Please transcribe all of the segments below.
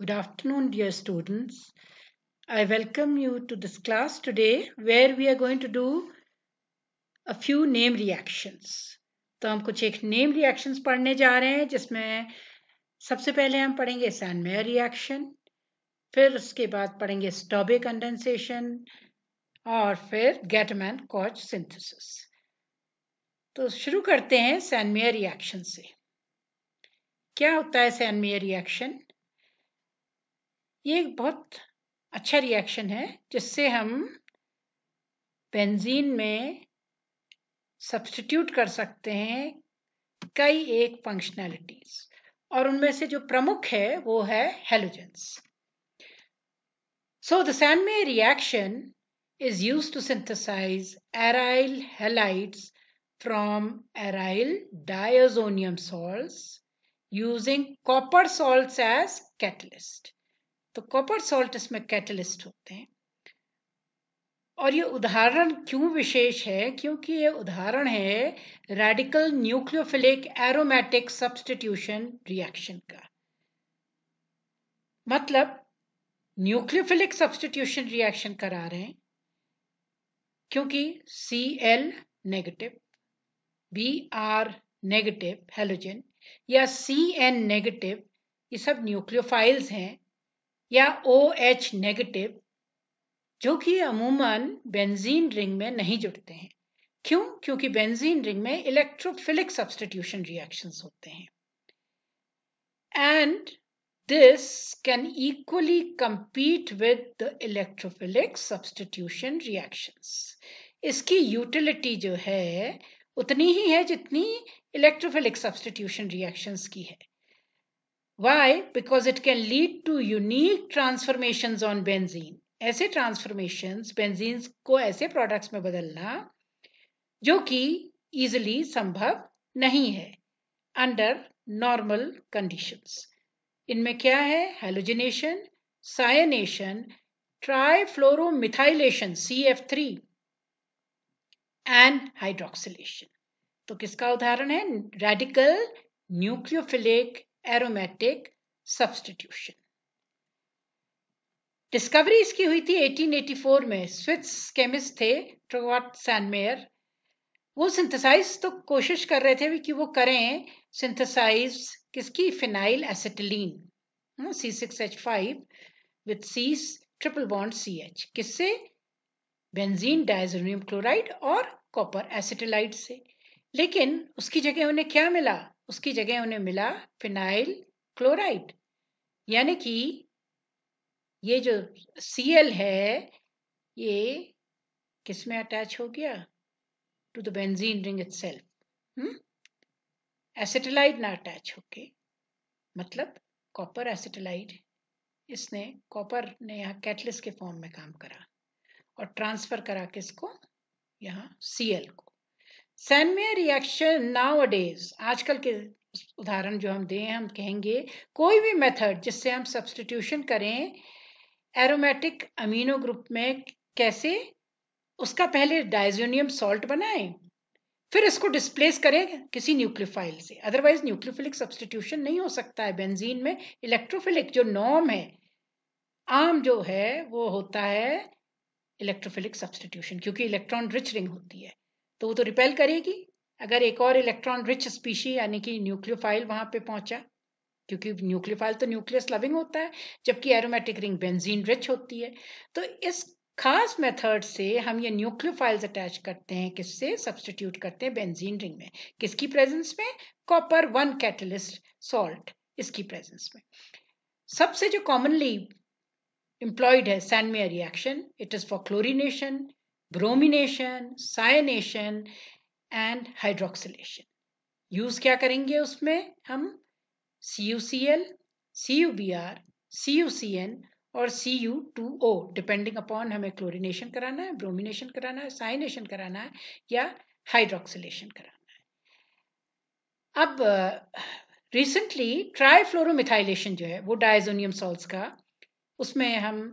Good afternoon, dear students. I welcome you to this class today where we are going to do a few name reactions. तो हम कुछ एक name reactions पढ़ने जा रहे हैं जिसमें सबसे पहले हम पढ़ेंगे सैनमेयर रिएक्शन फिर उसके बाद पढ़ेंगे स्टॉबे कंडेंसेशन और फिर गैटमैन कॉच सिंथेसिस तो शुरू करते हैं सैनमेयर रिएक्शन से क्या होता है सैनमेयर रिएक्शन ये एक बहुत अच्छा रिएक्शन है जिससे हम बेंजीन में सब्स्टिट्यूट कर सकते हैं कई एक फंक्शनैलिटीज और उनमें से जो प्रमुख है वो है हेलोजेंस सो द सैन में reaction is used to synthesise aryl halides from aryl diazonium salt using copper salt as catalyst तो कॉपर सॉल्ट इसमें कैटलिस्ट होते हैं और ये उदाहरण क्यों विशेष है क्योंकि ये उदाहरण है radical nucleophilic aromatic substitution reaction का मतलब न्यूक्लियोफिलिक सब्सटीट्यूशन रिएक्शन करा रहे हैं क्योंकि C L negative B R negative halogen या सी एन नेगेटिव ये सब न्यूक्लियोफाइल्स हैं या ओ एच नेगेटिव जो कि अमूमन बेंजीन रिंग में नहीं जुड़ते हैं क्यों क्योंकि बेंजीन रिंग में इलेक्ट्रोफिलिक सब्सटीट्यूशन रिएक्शन होते हैं and this can equally compete with the electrophilic substitution reaction इसकी यूटिलिटी जो है उतनी ही है जितनी इलेक्ट्रोफिलिक सब्सटीट्यूशन रिएक्शंस की है Why? Because it can lead to unique transformations on benzene. ऐसे transformations benzenes को ऐसे products में बदलना जो कि easily संभव नहीं है under normal conditions. इनमें क्या है Halogenation, cyanation, trifluoromethylation C F three and hydroxylation तो किसका उदाहरण है radical nucleophilic aromatic substitution discovery इसकी हुई थी 1884 में स्विस केमिस्ट थे ट्रोवाट सैनमेयर वो सिंथेसाइज तो कोशिश कर रहे थे भी कि वो करें सिंथेसाइज किसकी phenyl acetylene C six H five with C triple bond C H किससे बेंजीन डायजोनियम क्लोराइड और कॉपर एसिटिलाइड से लेकिन उसकी जगह उन्हें क्या मिला उसकी जगह उन्हें मिला फिनाइल क्लोराइड यानी कि ये जो सी एल है ये किस में अटैच हो गया to the benzene ring itself acetylide ना अटैच होके मतलब कॉपर एसिटिलाइड इसने कॉपर ने यहाँ कैटलिस के फॉर्म में काम करा और ट्रांसफर करा किसको यहाँ सी एल को सैम्य रिएक्शन नाउडेज आजकल के उदाहरण जो हम दें हम कहेंगे कोई भी मेथड जिससे हम सब्सटीट्यूशन करें एरोमेटिक अमीनो ग्रुप में कैसे उसका पहले डाइजोनियम सॉल्ट बनाएं फिर इसको डिस्प्लेस करें किसी न्यूक्लियोफाइल से अदरवाइज न्यूक्लियोफिलिक सब्सटीट्यूशन नहीं हो सकता है बेंजीन में इलेक्ट्रोफिलिक जो नॉर्म है आम जो है वो होता है इलेक्ट्रोफिलिक सब्सटीट्यूशन क्योंकि इलेक्ट्रॉन रिच रिंग होती है तो वो तो रिपेल करेगी अगर एक और इलेक्ट्रॉन रिच स्पीशी यानी कि न्यूक्लियोफाइल वहां पे पहुंचा क्योंकि न्यूक्लियोफाइल तो न्यूक्लियस लविंग होता है जबकि एरोमेटिक रिंग बेंजीन रिच होती है तो इस खास मेथड से हम ये न्यूक्लियोफाइल्स अटैच करते हैं किससे सब्सटीट्यूट करते हैं बेंजीन रिंग में किसकी प्रेजेंस में कॉपर वन कैटलिस्ट सॉल्ट इसकी प्रेजेंस में सबसे जो कॉमनली इम्प्लॉयड है Sandmeyer reaction it is for chlorination bromination cyanation and hydroxylation use क्या करेंगे उसमें हम C U C L C U B R C U C N और C U two O depending upon हमें chlorination कराना है bromination कराना है साइनेशन कराना है या हाइड्रोक्सिलेशन कराना है अब रिसेंटली ट्राई फ्लोरोमिथाइलेशन जो है वो डायजोनियम सॉल्ट का उसमें हम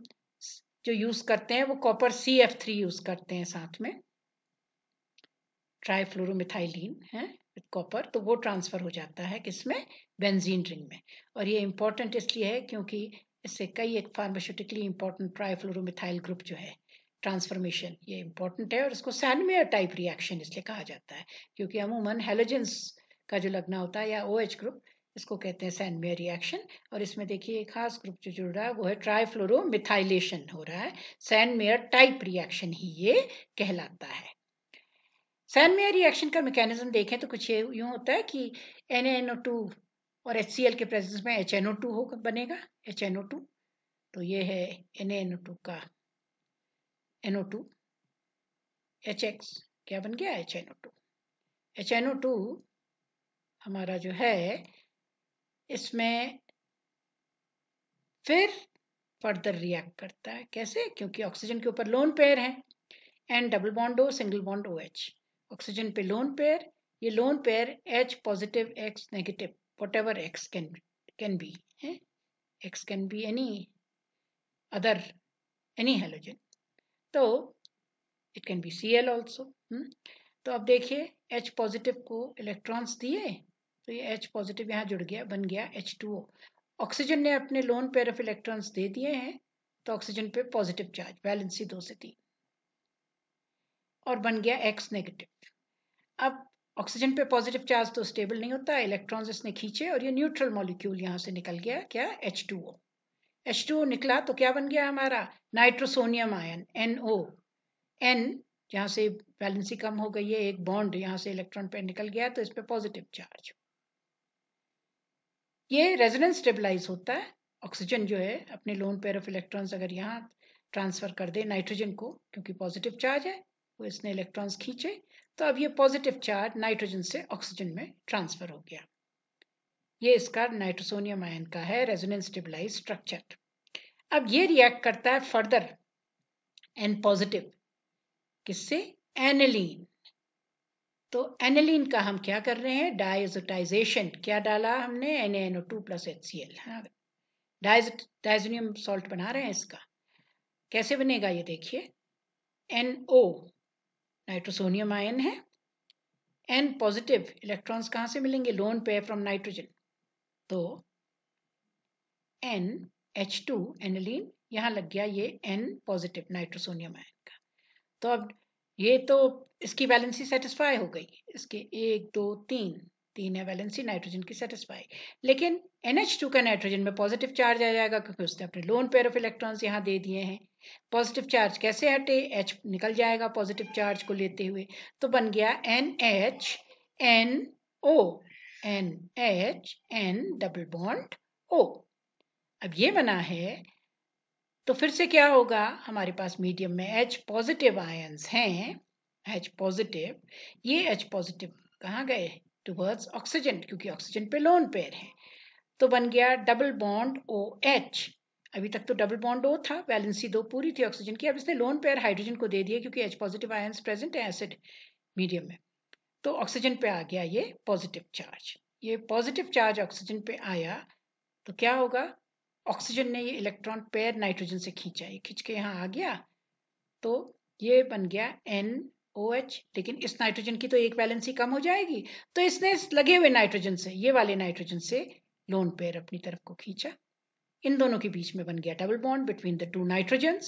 जो यूज करते हैं वो copper C F three use करते हैं साथ में ट्राईफ्लोरोमिथाइलिन है कॉपर तो वो ट्रांसफर हो जाता है किसमें बेंजीन रिंग में और ये इंपॉर्टेंट इसलिए है क्योंकि इससे कई एक फार्मास्यूटिकली इंपॉर्टेंट ट्राईफ्लोरोमिथाइल ग्रुप जो है ट्रांसफॉर्मेशन ये इंपॉर्टेंट है और इसको सैनमेयर टाइप रिएक्शन इसलिए कहा जाता है क्योंकि अमूमन हेलोजेंस का जो लगना होता है या ओ OH ग्रुप इसको कहते हैं सैनमेयर रिएक्शन और इसमें देखिए एक खास ग्रुप जो जुड़ रहा है वो है ट्राईफ्लोरो मिथाइलेशन हो रहा है सैनमेयर टाइप रिएक्शन ही ये कहलाता है सैनमेयर रिएक्शन का मैकेनिज्म देखें तो कुछ यूँ होता है कि टू और एल के प्रेजेंस में टू होगा बनेगा टू तो ये है टू का टू एच एक्स क्या बन गया H H N N O two O two हमारा जो है इसमें फिर फर्दर रिएक्ट करता है कैसे क्योंकि ऑक्सीजन के ऊपर लोन पेयर है and double bond O single bond O H oxygen पे लोन पेयर ये lone pair H positive X negative whatever X can can be X can be any other any halogen तो it can be C L also तो अब देखिए H positive को electrons दिए तो ये H पॉजिटिव यहाँ जुड़ गया बन गया एच टू ओ ऑक्सीजन ने अपने लोन पेयर ऑफ इलेक्ट्रॉन्स दे दिए हैं तो ऑक्सीजन पे पॉजिटिव चार्ज वैलेंसी दो से तीन और बन गया X नेगेटिव अब ऑक्सीजन पे पॉजिटिव चार्ज तो स्टेबल नहीं होता इलेक्ट्रॉन्स इसने खींचे और ये न्यूट्रल मॉलिक्यूल यहाँ से निकल गया क्या H two O H two O निकला तो क्या बन गया हमारा nitrosonium ion N O N जहाँ से वैलेंसी कम हो गई है एक बॉन्ड यहाँ से इलेक्ट्रॉन पे निकल गया तो इस पर पॉजिटिव चार्ज ये रेजोनेंस स्टेबलाइज होता है ऑक्सीजन जो है अपने लोन पेयर ऑफ इलेक्ट्रॉन्स अगर यहाँ ट्रांसफर कर दे नाइट्रोजन को क्योंकि पॉजिटिव चार्ज है वो इसने इलेक्ट्रॉन्स खींचे तो अब ये पॉजिटिव चार्ज नाइट्रोजन से ऑक्सीजन में ट्रांसफर हो गया ये इसका नाइट्रोसोनियम आयन का है रेजोनेंस स्टेबलाइज स्ट्रक्चर अब ये रिएक्ट करता है फर्दर एन पॉजिटिव किससे एनिलीन तो एनिलीन का हम क्या कर रहे हैं डाइजोटाइजेशन क्या डाला हमने N O two plus H C L हाँ सॉल्ट बना रहे हैं इसका कैसे बनेगा ये देखिए एन ओ नाइट्रोसोनियम आयन है एन पॉजिटिव इलेक्ट्रॉन्स कहाँ से मिलेंगे लोन पे फ्रॉम नाइट्रोजन तो एन एच टू एनलिन यहाँ लग गया ये एन पॉजिटिव नाइट्रोसोनियम आयन का तो अब ये तो इसकी वैलेंसी सेटिस्फाई हो गई इसके एक दो तीन तीन है वैलेंसी नाइट्रोजन की सेटिस्फाई लेकिन NH2 का नाइट्रोजन में पॉजिटिव चार्ज आ जाएगा क्योंकि उसने अपने लोन पेयर ऑफ इलेक्ट्रॉन्स यहाँ दे दिए हैं पॉजिटिव चार्ज कैसे हटे H निकल जाएगा पॉजिटिव चार्ज को लेते हुए तो बन गया N H N O N H N double bond O अब ये बना है तो फिर से क्या होगा हमारे पास मीडियम में एच पॉजिटिव आयंस हैं एच पॉजिटिव ये एच पॉजिटिव कहाँ गए टूवर्ड्स ऑक्सीजन क्योंकि ऑक्सीजन पे लोन पेयर है तो बन गया डबल बॉन्ड ओ एच अभी तक तो डबल बॉन्ड ओ था वैलेंसी दो पूरी थी ऑक्सीजन की अब इसने लोन पेयर हाइड्रोजन को दे दिया क्योंकि एच पॉजिटिव आयंस प्रेजेंट है एसिड मीडियम में तो ऑक्सीजन पे आ गया ये पॉजिटिव चार्ज ये पॉजिटिव चार्ज ऑक्सीजन पे आया तो क्या होगा ऑक्सीजन ने ये इलेक्ट्रॉन पेयर नाइट्रोजन से खींचा ये खींच के यहाँ आ गया तो ये बन गया एन ओ एच लेकिन इस नाइट्रोजन की तो एक बैलेंसी कम हो जाएगी तो इसने इस लगे हुए नाइट्रोजन से ये वाले नाइट्रोजन से लोन पेयर अपनी तरफ को खींचा इन दोनों के बीच में बन गया double bond between the two nitrogen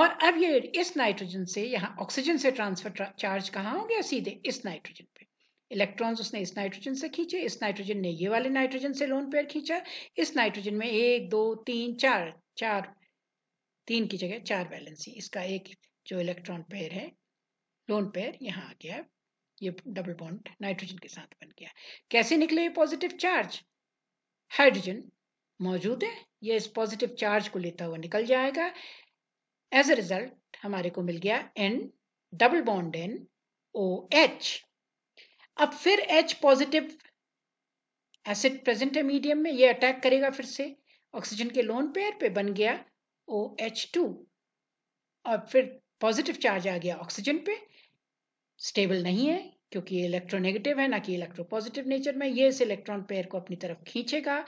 और अब ये इस नाइट्रोजन से यहाँ ऑक्सीजन से ट्रांसफर चार्ज कहाँ हो गया सीधे इस नाइट्रोजन पे इलेक्ट्रॉन्स उसने इस नाइट्रोजन से खींचे इस नाइट्रोजन ने ये वाले नाइट्रोजन से लोन पेयर खींचा इस नाइट्रोजन में एक दो तीन चार चार तीन की जगह चार बैलेंसी इसका एक जो इलेक्ट्रॉन पेयर है लोन पेयर यहाँ आ गया ये डबल बॉन्ड नाइट्रोजन के साथ बन गया कैसे निकले ये पॉजिटिव चार्ज हाइड्रोजन मौजूद है ये इस पॉजिटिव चार्ज को लेता हुआ निकल जाएगा एज ए रिजल्ट हमारे को मिल गया N double bond N O H अब फिर एच पॉजिटिव एसिड प्रेजेंट है मीडियम में ये अटैक करेगा फिर से ऑक्सीजन के लोन पेयर पे बन गया ओ एच टू और फिर पॉजिटिव चार्ज आ गया ऑक्सीजन पे स्टेबल नहीं है क्योंकि ये इलेक्ट्रोनेगेटिव है ना कि इलेक्ट्रो पॉजिटिव नेचर में ये इस इलेक्ट्रॉन पेयर को अपनी तरफ खींचेगा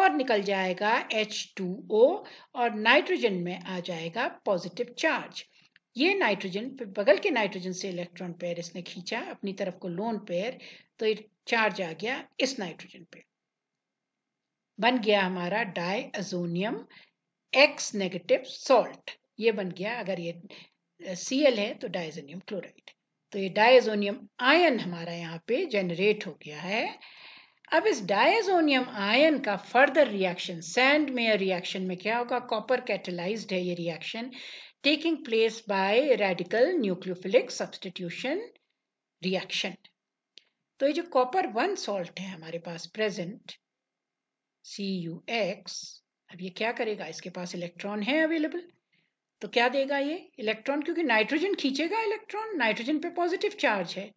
और निकल जाएगा H2O और नाइट्रोजन में आ जाएगा पॉजिटिव चार्ज ये नाइट्रोजन बगल के नाइट्रोजन से इलेक्ट्रॉन पेयर इसने खींचा अपनी तरफ को लोन पेयर तो ये चार्ज आ गया इस नाइट्रोजन पे बन गया हमारा diazonium X negative salt ये बन गया अगर ये सी है तो डाइजोनियम क्लोराइड तो ये डाइजोनियम आयन हमारा यहाँ पे जनरेट हो गया है अब इस डायजोनियम आयन का further reaction Sandmeyer reaction में क्या होगा कॉपर कैटेलाइज है ये reaction taking place by radical nucleophilic substitution reaction तो ये जो कॉपर वन सॉल्ट है हमारे पास प्रेजेंट सी यू एक्स अब ये क्या करेगा इसके पास इलेक्ट्रॉन है अवेलेबल तो क्या देगा ये इलेक्ट्रॉन क्योंकि नाइट्रोजन खींचेगा इलेक्ट्रॉन नाइट्रोजन पे पॉजिटिव चार्ज है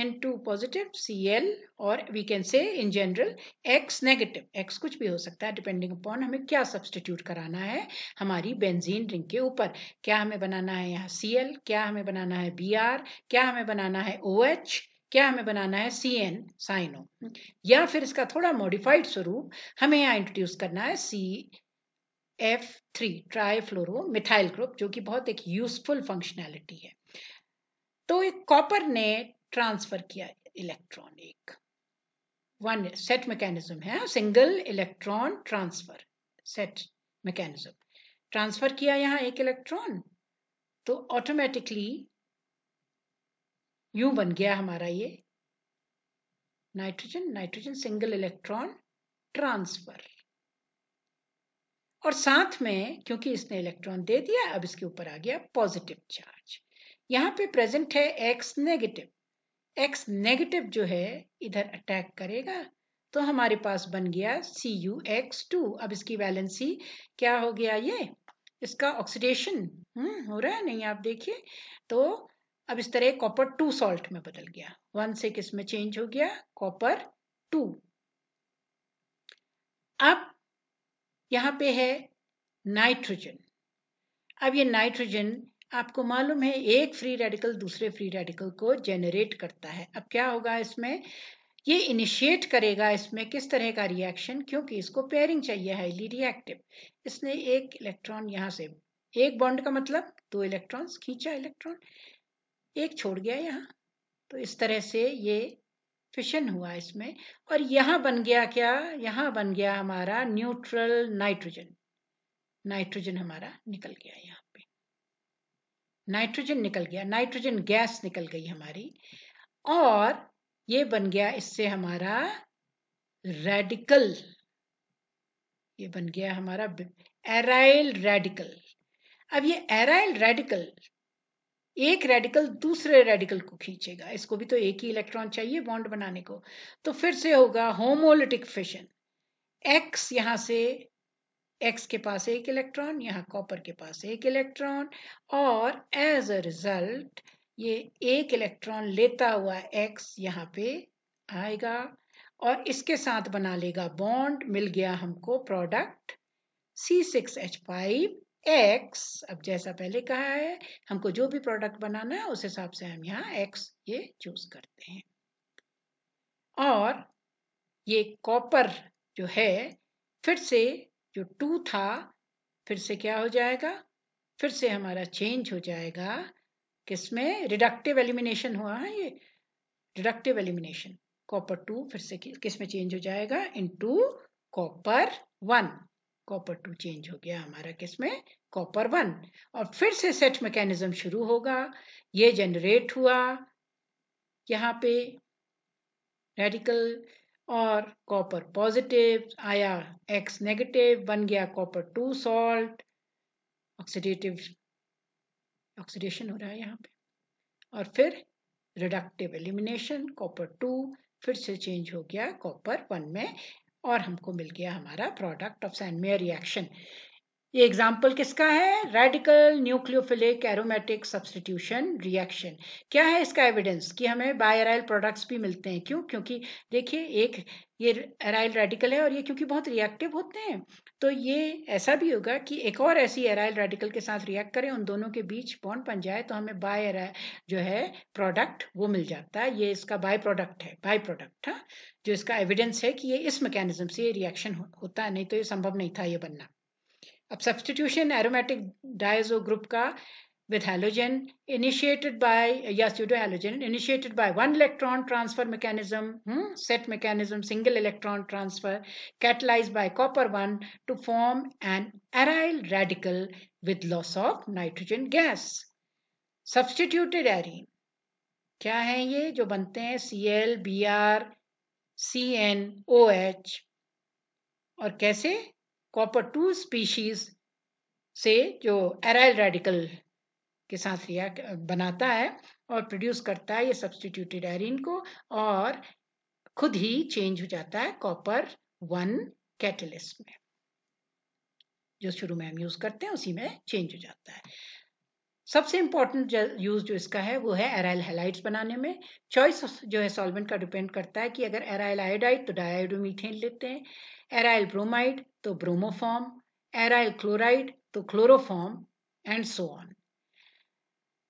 N two positive C L और we can say in general X negative X कुछ भी हो सकता है डिपेंडिंग अपॉन हमें क्या सब्सटीट्यूट कराना है हमारी बेंजीन रिंग के ऊपर क्या हमें बनाना है यहाँ सी एल क्या हमें बनाना है बी आर क्या हमें बनाना है ओ एच क्या हमें बनाना है सी एन साइनो या फिर इसका थोड़ा मॉडिफाइड स्वरूप हमें यहाँ इंट्रोड्यूस करना है C F three trifluoro methyl group जो कि बहुत एक यूजफुल फंक्शनैलिटी है तो एक कॉपर ने ट्रांसफर किया इलेक्ट्रॉन एक वन सेट मैकेनिज्म है single electron transfer set mechanism transfer किया यहां एक इलेक्ट्रॉन तो ऑटोमेटिकली यू बन गया हमारा ये nitrogen nitrogen single electron transfer और साथ में क्योंकि इसने इलेक्ट्रॉन दे दिया अब इसके ऊपर आ गया पॉजिटिव चार्ज यहां पे प्रेजेंट है एक्स नेगेटिव एक्स नेगेटिव जो है इधर अटैक करेगा तो हमारे पास बन गया सी यू एक्स टू अब इसकी वैलेंसी क्या हो गया ये इसका ऑक्सीडेशन हम्म, हो रहा है नहीं आप देखिए तो अब इस तरह कॉपर टू सॉल्ट में बदल गया वन से किस में चेंज हो गया कॉपर टू अब यहां पे है नाइट्रोजन अब ये नाइट्रोजन आपको मालूम है एक फ्री रेडिकल दूसरे फ्री रेडिकल को जेनरेट करता है अब क्या होगा इसमें ये इनिशिएट करेगा इसमें किस तरह का रिएक्शन क्योंकि इसको पेयरिंग चाहिए हाईली रिएक्टिव इसने एक इलेक्ट्रॉन यहाँ से एक बॉन्ड का मतलब दो इलेक्ट्रॉन्स खींचा इलेक्ट्रॉन एक छोड़ गया यहाँ तो इस तरह से ये फिशन हुआ इसमें और यहाँ बन गया क्या यहाँ बन गया हमारा न्यूट्रल नाइट्रोजन नाइट्रोजन हमारा निकल गया यहाँ नाइट्रोजन निकल गया नाइट्रोजन गैस निकल गई हमारी और ये बन गया इससे हमारा रेडिकल ये बन गया हमारा एराइल रेडिकल अब ये एराइल रेडिकल एक रेडिकल दूसरे रेडिकल को खींचेगा इसको भी तो एक ही इलेक्ट्रॉन चाहिए बॉन्ड बनाने को तो फिर से होगा होमोलिटिक फिशन एक्स यहां से एक्स के पास एक इलेक्ट्रॉन यहाँ कॉपर के पास एक इलेक्ट्रॉन और एज अ रिजल्ट ये एक इलेक्ट्रॉन लेता हुआ एक्स यहाँ पे आएगा और इसके साथ बना लेगा बॉन्ड मिल गया हमको product C six H five X अब जैसा पहले कहा है हमको जो भी प्रोडक्ट बनाना है उस हिसाब से हम यहाँ एक्स ये चूज करते हैं और ये कॉपर जो है फिर से जो टू था फिर से क्या हो जाएगा फिर से हमारा चेंज हो जाएगा किसमें रिडक्टिव एलिमिनेशन हुआ है ये रिडक्टिव एलिमिनेशन कॉपर टू फिर से किस में चेंज हो जाएगा into copper one copper two change हो गया हमारा किस में कॉपर वन और फिर से सेट मैकेनिज्म शुरू होगा ये जनरेट हुआ यहाँ पे रेडिकल और कॉपर पॉजिटिव आया एक्स नेगेटिव बन गया copper two salt oxidative oxidation हो रहा है यहाँ पे और फिर रिडक्टिव एलिमिनेशन कॉपर टू फिर से चेंज हो गया कॉपर वन में और हमको मिल गया हमारा प्रोडक्ट ऑफ सैनमेयर रिएक्शन ये एग्जाम्पल किसका है radical nucleophilic aromatic substitution reaction क्या है इसका एविडेंस कि हमें बायराइल प्रोडक्ट्स भी मिलते हैं क्यों क्योंकि देखिए एक ये एराइल रेडिकल है और ये क्योंकि बहुत रिएक्टिव होते हैं तो ये ऐसा भी होगा कि एक और ऐसी एराइल रेडिकल के साथ रिएक्ट करें उन दोनों के बीच बॉन्ड बन जाए तो हमें बाय जो है प्रोडक्ट वो मिल जाता है ये इसका बाय प्रोडक्ट है बाय प्रोडक्ट हाँ जो इसका एविडेंस है कि ये इस मैकेनिज्म से ये रिएक्शन हो, होता है नहीं तो ये संभव नहीं था ये बनना अब सब्सटीट्यूशन एरोमेटिक डायजो ग्रुप का विद हेलोजन इनिशिएटेड बाय या pseudo halogen initiated by one electron transfer mechanism SET mechanism single electron transfer catalyse by copper one to form an aryl radical with loss of nitrogen gas substituted arene क्या है ये जो बनते हैं C L B R C N O H और कैसे copper two species से जो एराइल रेडिकल के साथ रिएक्ट बनाता है और प्रोड्यूस करता है ये सब्सटीट्यूटेड एरिन को और खुद ही चेंज हो जाता है कॉपर वन कैटलिस्ट में जो शुरू में हम यूज करते हैं उसी में चेंज हो जाता है सबसे इंपॉर्टेंट यूज जो इसका है वो है एराइल हेलाइड्स बनाने में चॉइस जो है सॉल्वेंट का डिपेंड करता है कि अगर एराइल आयोडाइड तो डायडोमीथेन लेते हैं एराइल ब्रोमाइड तो ब्रोमोफॉर्म एराइल क्लोराइड तो chloroform and so on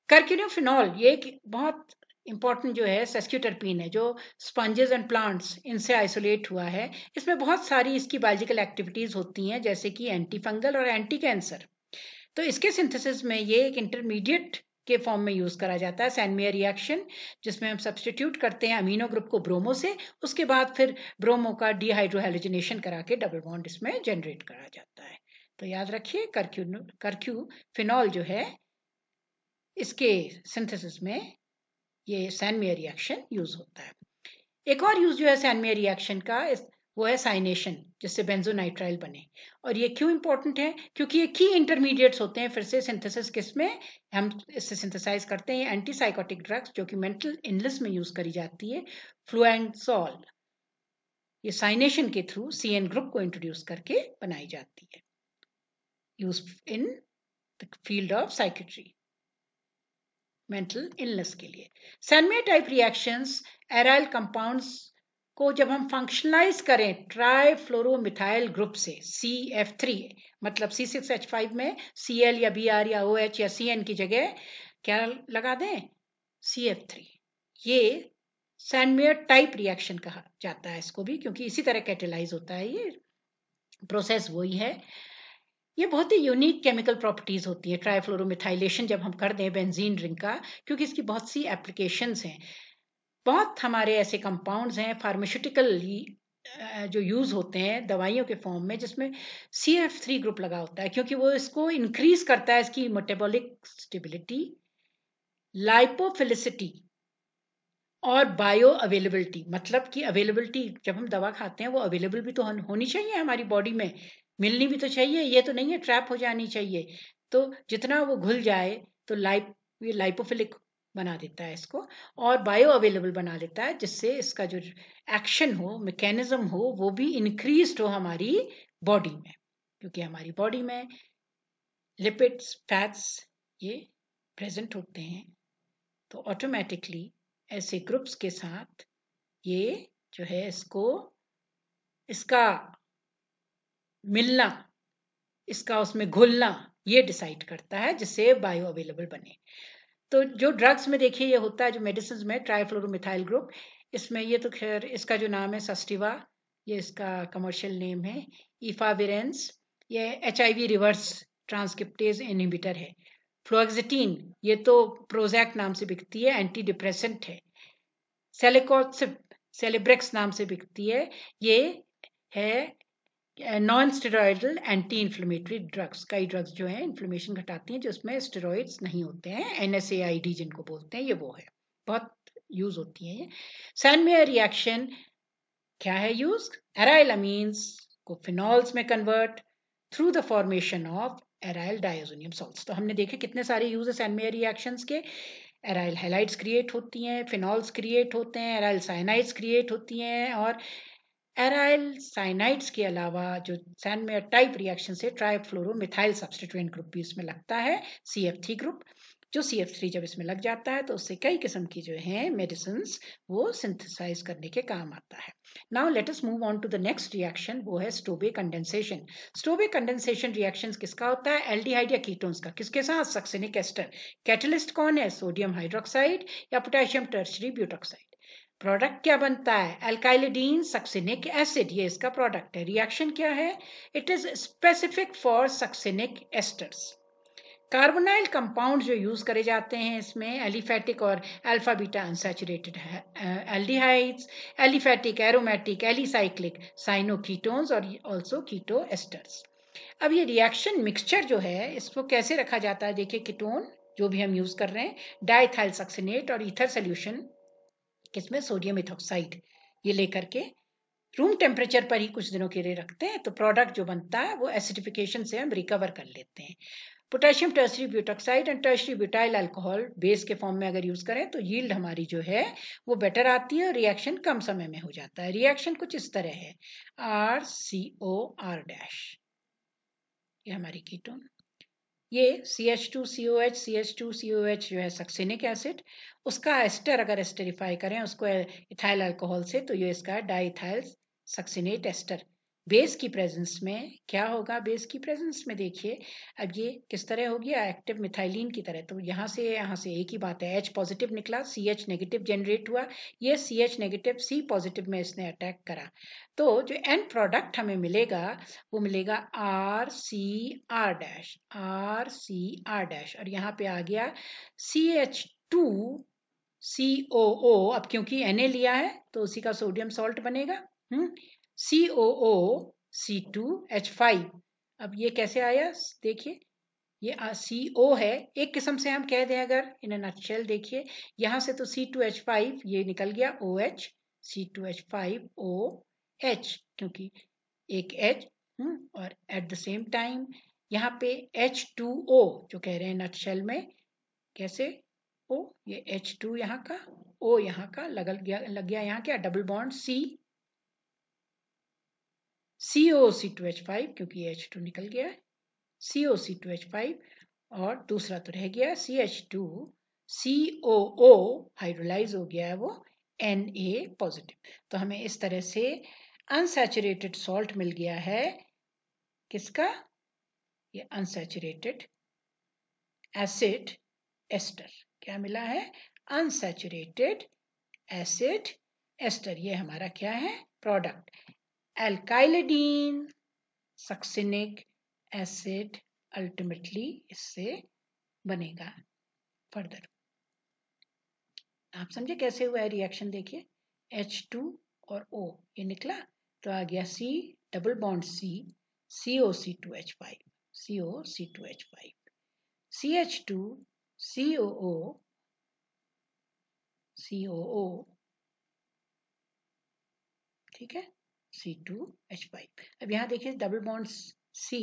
curcuphenol ये एक बहुत इंपॉर्टेंट जो है सेस्क्यूटरपीन है जो स्पंजेस एंड प्लांट्स इनसे आइसोलेट हुआ है इसमें बहुत सारी इसकी बायोलॉजिकल एक्टिविटीज होती हैं जैसे कि एंटी फंगल और एंटी कैंसर तो इसके सिंथेसिस में ये एक इंटरमीडिएट के फॉर्म में यूज करा जाता है सैनमियर रिएक्शन जिसमें हम सब्सटीट्यूट करते हैं अमीनो ग्रुप को ब्रोमो से उसके बाद फिर ब्रोमो का डिहाइड्रोहेलोजिनेशन करा के डबल बॉन्ड इसमें जनरेट करा जाता है तो याद रखिए करक्यू करक्यू फिनॉल जो है इसके सिंथेसिस में ये सैनमियर रिएक्शन यूज होता है एक और यूज जो है सैनमियर रिएक्शन का इस वो है साइनेशन जिससे बेंजोनाइट्राइल बने और ये क्यों इंपॉर्टेंट है क्योंकि ये की इंटरमीडिएट्स होते हैं फिर से सिंथेसिस किस में हम इससे सिंथेसाइज करते हैं एंटीसाइकोटिक ड्रग्स जो कि मेंटल इनलेस में यूज करी जाती है फ्लुएंसॉल ये साइनेशन के थ्रू सी एन ग्रुप को इंट्रोड्यूस करके बनाई जाती है use in the field of psychiatry mental illness के लिए सैनमे टाइप रिएक्शंस एराइल कंपाउंड्स को जब हम फंक्शनलाइज करें ट्राई फ्लोरोमिथाइल ग्रुप से सी एफ थ्री मतलब सी सिक्स एच फाइव में सी एल या बी आर या ओ एच या सी एन की जगह क्या लगा दें सी एफ थ्री ये सैनमेयर टाइप रिएक्शन कहा जाता है इसको भी क्योंकि इसी तरह कैटेलाइज होता है ये प्रोसेस वही है ये बहुत ही यूनिक केमिकल प्रॉपर्टीज होती है ट्राइफ्लोरोमिथाइलेशन जब हम कर दें बेंजीन रिंग का क्योंकि इसकी बहुत सी एप्लीकेशंस हैं बहुत हमारे ऐसे कंपाउंड्स हैं फार्मास्यूटिकल जो यूज़ होते हैं दवाइयों के फॉर्म में जिसमें सी एफ थ्री ग्रुप लगा होता है क्योंकि वो इसको इंक्रीज करता है इसकी मेटाबॉलिक स्टेबिलिटी लाइपोफिलिसिटी और बायो अवेलेबिलिटी मतलब कि अवेलेबिलिटी जब हम दवा खाते हैं वो अवेलेबल भी तो होनी चाहिए हमारी बॉडी में मिलनी भी तो चाहिए ये तो नहीं है ट्रैप हो जानी चाहिए तो जितना वो घुल जाए तो लाइप ये लाइपोफिलिक बना देता है इसको और बायो अवेलेबल बना देता है जिससे इसका जो एक्शन हो मैकेनिज्म हो वो भी इंक्रीज हो हमारी बॉडी में क्योंकि हमारी बॉडी में लिपिड्स फैट्स ये प्रेजेंट होते हैं तो ऑटोमेटिकली ऐसे ग्रुप्स के साथ ये जो है इसको इसका मिलना इसका उसमें घुलना ये डिसाइड करता है जिससे बायो अवेलेबल बने तो जो ड्रग्स में देखिए ये होता है जो मेडिसिन में ट्राईफ्लोरोमिथाइल ग्रुप इसमें ये तो खैर इसका जो नाम है सस्टिवा ये इसका कमर्शियल नेम है ईफाविरेंस ये एच रिवर्स ट्रांसक्रिप्टेज इनहिबिटर है फ्लोएक्सिटीन ये तो प्रोजैक नाम से बिकती है एंटी डिप्रेसेंट है सेलिकोसिप सेलेब्रेक्स नाम से बिकती है ये है non steroidal anti inflammatory drugs कई ड्रग्स जो हैं इन्फ्लेमेशन घटाती हैं जिसमें स्टेरॉइड्स नहीं होते हैं N S A I D जिनको बोलते हैं ये वो है बहुत यूज होती है ये सैनमेयर रिएक्शन क्या है यूज एराइल अमीन्स को फिनॉल्स में convert through the formation of aryl diazonium salt तो हमने देखे कितने सारे यूज है सैनमेयर रिएक्शन के एराइल हेलाइट्स क्रिएट होती हैं फिनॉल्स क्रिएट होते हैं एराइल साइनाइड्स क्रिएट होती हैं और एराइल साइनाइड्स के अलावा जो सैनमेयर टाइप रिएक्शन से ट्राइफ्लोरोमिथाइल सब्सटीट्यूएंट ग्रुप भी इसमें लगता है सी एफ थ्री ग्रुप जो सी एफ थ्री जब इसमें लग जाता है तो उससे कई किस्म की जो है मेडिसिन वो सिंथेसाइज करने के काम आता है now let us move on to the next reaction वो है Stobbe condensation Stobbe condensation reaction किसका होता है एल्डिहाइड या कीटोन्स का किसके साथ सक्सेनिक एस्टर कैटलिस्ट कौन है सोडियम हाइड्रोक्साइड या पोटेशियम टर्शरी ब्यूटोक्साइड प्रोडक्ट क्या बनता है एल्काइलिडीन सक्सिनिक एसिड ये इसका प्रोडक्ट है रिएक्शन क्या है it is specific for succinic esters carbonyl compound जो यूज करे जाते हैं इसमें एलिफेटिक और alpha beta unsaturated aldehydes aliphatic aromatic alicyclic cyanoketones और ऑल्सो कीटो एस्टर्स अब ये रिएक्शन मिक्सचर जो है इसको कैसे रखा जाता है देखिए कीटोन जो भी हम यूज कर रहे हैं डाइथाइल सक्सिनेट और इथर सोल्यूशन किसमें सोडियम इथोक्साइड ये लेकर के रूम टेम्परेचर पर ही कुछ दिनों के लिए रखते हैं तो प्रोडक्ट जो बनता है वो एसिडिफिकेशन से हम रिकवर कर लेते हैं potassium tertiary butoxide and tertiary butyl alcohol base के फॉर्म में अगर यूज करें तो यील्ड हमारी जो है वो बेटर आती है और रिएक्शन कम समय में हो जाता है रिएक्शन कुछ इस तरह है R C O R dash ये हमारी कीटोन ये C H two C O H C H two C O H जो है सक्सेनिक एसिड उसका एस्टर अगर एस्टरीफाई करें उसको इथाइल अल्कोहल से तो ये इसका डाइथाइल सक्सिनेट एस्टर बेस की प्रेजेंस में क्या होगा बेस की प्रेजेंस में देखिए अब ये किस तरह हो गया एक्टिव मिथाइलिन की तरह तो यहाँ से यहाँ से एक ही बात है एच पॉजिटिव निकला सी एच नेगेटिव जनरेट हुआ ये C H negative C positive में इसने अटैक करा तो जो एंड प्रोडक्ट हमें मिलेगा वो मिलेगा R C R dash R C R dash और यहाँ पे आ गया C H two C O ओ अब क्योंकि एन ए लिया है तो उसी का सोडियम सॉल्ट बनेगा C O O C two H five अब ये कैसे आया देखिए ये सी ओ है एक किस्म से हम कह दें अगर इन नटशेल देखिए यहाँ से तो सी टू एच फाइव ये निकल गया O H C two H five O H क्योंकि एक एच हम्म, और एट द सेम टाइम यहाँ पे एच टू ओ जो कह रहे हैं नटशेल में कैसे ओ ये एच टू यहाँ का ओ यहाँ का लगल गया लग गया यहाँ क्या double bond C C O C two H five क्योंकि एच टू निकल गया है C O C two H five और दूसरा तो रह गया C H two C O O hydrolyse हो गया है वो एन ए पॉजिटिव तो हमें इस तरह से अनसेचुरेटेड सॉल्ट मिल गया है किसका ये अनसेचुरेटेड एसिड एस्टर क्या मिला है अनसेचुरेटेड एसिड एस्टर ये हमारा क्या है product alkylidene succinic acid ultimately इससे बनेगा फर्दर आप समझे कैसे हुआ है रिएक्शन देखिए एच टू और ओ ये निकला तो आ गया C double bond C C O C two H five C O C two H five C H two COO, COO, ठीक है सी टू एच फाइव अब यहाँ देखिए double bond C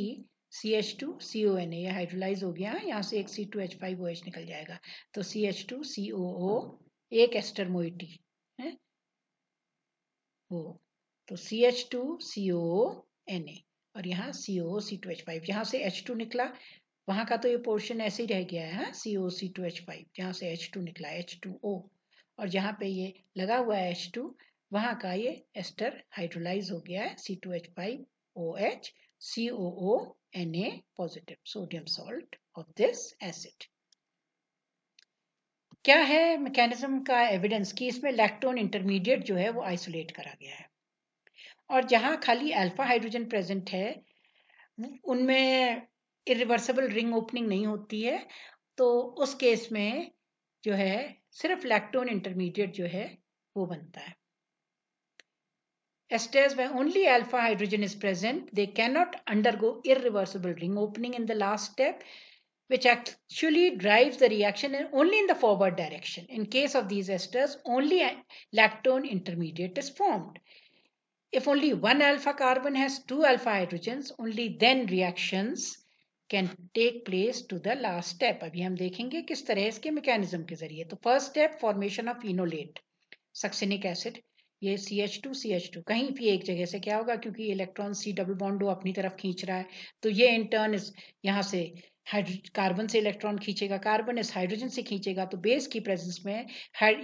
C H two C O N A hydrolyse हो गया यहाँ से एक C two H five O H निकल जाएगा तो C H two C O ओ एक एस्टर मोइटी है ओ तो C H two C O N A और यहाँ C O C two H five यहाँ से एच टू निकला वहां का तो ये पोर्शन ऐसे ही रह गया है C O C two H five जहाँ से एच टू निकला एच टू ओ और जहाँ पे ये लगा हुआ है एच टू वहाँ का ये एस्टर हाइड्रोलाइज हो गया है C two H five O H C O O N A positive sodium salt of this acid क्या है मैकेनिज्म का एविडेंस कि इसमें लैक्टोन इंटरमीडिएट जो है वो आइसोलेट करा गया है और जहाँ खाली अल्फा हाइड्रोजन प्रेजेंट है उनमें इिवर्सिबल रिंग ओपनिंग नहीं होती है तो उस केस में जो है सिर्फ लैक्टोन इंटरमीडिएट जो है वो बनता है esters where only alpha hydrogen is present they can not undergo irreversible ring opening in the last step which actually drive the reaction only in the forward direction in case of these esters only lactone intermediate is formed if only one alpha carbon has two alpha hydrogen only then reactions can take place to the last step अभी हम देखेंगे किस तरह इसके mechanism के जरिए तो first step formation of enolate succinic acid ये C H two C H two कहीं भी एक जगह से क्या होगा क्योंकि इलेक्ट्रॉन सी डबल बॉन्डो अपनी तरफ खींच रहा है तो ये इंटर्न इस यहाँ से कार्बन से इलेक्ट्रॉन खींचेगा कार्बन इस हाइड्रोजन से खींचेगा तो बेस की प्रेजेंस में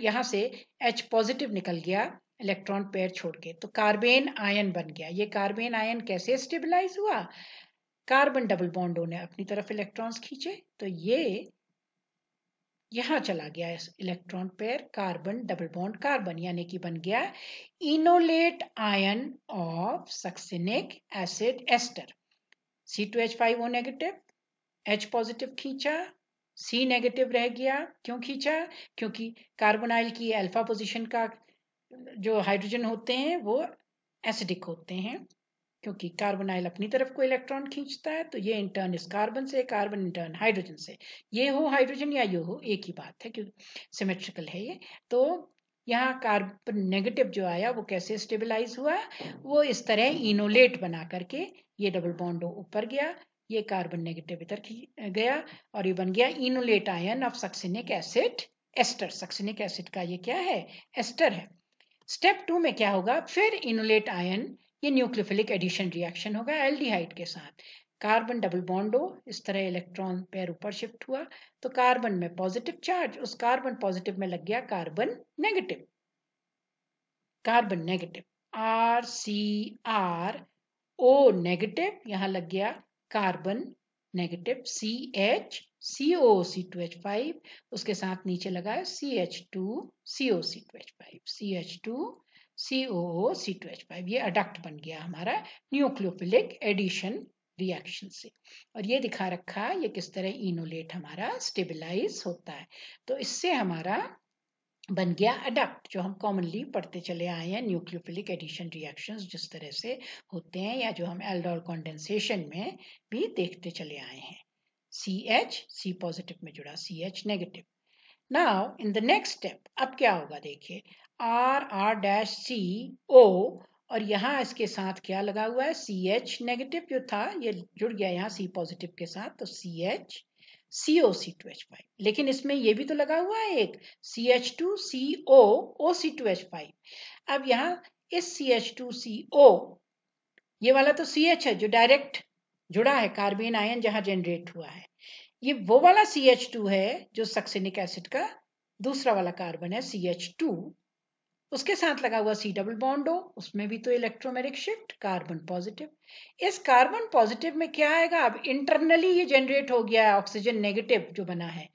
यहाँ से एच पॉजिटिव निकल गया इलेक्ट्रॉन पेयर छोड़ के तो कार्बेन आयन बन गया ये कार्बेन आयन कैसे स्टेबलाइज हुआ कार्बन डबल बॉन्डो ने अपनी तरफ इलेक्ट्रॉन्स खींचे तो ये यहां चला गया electron pair carbon double bond carbon यानी कि बन गया enolate ion of succinic acid ester C two H five O negative H positive खींचा सी नेगेटिव रह गया क्यों खींचा क्योंकि कार्बन आयल की अल्फा पोजीशन का जो हाइड्रोजन होते हैं वो एसिडिक होते हैं क्योंकि कार्बन आयल अपनी तरफ को इलेक्ट्रॉन खींचता है तो ये इंटर्न इस कार्बन से कार्बन इंटर्न हाइड्रोजन से ये हो हाइड्रोजन या ये हो एक ही बात है क्योंकि सिमेट्रिकल है ये तो यहाँ कार्बन नेगेटिव जो आया वो कैसे स्टेबलाइज हुआ वो इस तरह इनोलेट बना करके ये डबल बॉन्ड ऊपर गया ये कार्बन नेगेटिव इधर गया और ये बन गया enolate ion of succinic acid ester succinic acid का ये क्या है एस्टर है स्टेप टू में क्या होगा फिर इनोलेट आयन ये न्यूक्लियोफिलिक एडिशन रिएक्शन होगा एल्डिहाइड के साथ कार्बन डबल बॉन्डो इस तरह इलेक्ट्रॉन पैर ऊपर शिफ्ट हुआ तो कार्बन में पॉजिटिव चार्ज उस कार्बन पॉजिटिव में लग गया carbon negative carbon negative R C R O negative यहां लग गया carbon negative C H C O C two H five उसके साथ नीचे लगा C H two C O C two H five C H two C O O C two H five ये adduct बन गया हमारा न्यूक्लियोफिलिक एडिशन रिएक्शन से और ये दिखा रखा है ये किस तरह इनोलेट हमारा स्टेबलाइज होता है तो इससे हमारा बन गया अडक्ट जो हम कॉमनली पढ़ते चले आए हैं न्यूक्लियोफिलिक एडिशन रिएक्शंस जिस तरह से होते हैं या जो हम एल्डोल कॉन्डेंसेशन में भी देखते चले आए हैं सी एच सी पॉजिटिव में जुड़ा C H negative now in the next step अब क्या होगा देखिए R R dash C O और यहाँ इसके साथ क्या लगा हुआ है सी एच नेगेटिव जो था ये जुड़ गया यहाँ सी पॉजिटिव के साथ तो C H C O C two H five लेकिन इसमें ये भी तो लगा हुआ है एक C H two C O O C two H five अब यहाँ इस सी एच टू सी ओ ये वाला तो सी एच है जो डायरेक्ट जुड़ा है कार्बेन आयन जहाँ जनरेट हुआ है ये वो वाला सी एच टू है जो सक्सेनिक एसिड का दूसरा वाला कार्बन है सी एच टू उसके साथ लगा हुआ सी डबल बॉन्ड हो उसमें भी तो इलेक्ट्रोमेरिक शिफ्ट कार्बन पॉजिटिव इस कार्बन पॉजिटिव में क्या आएगा अब इंटरनली ये जनरेट हो गया है ऑक्सीजन नेगेटिव जो बना है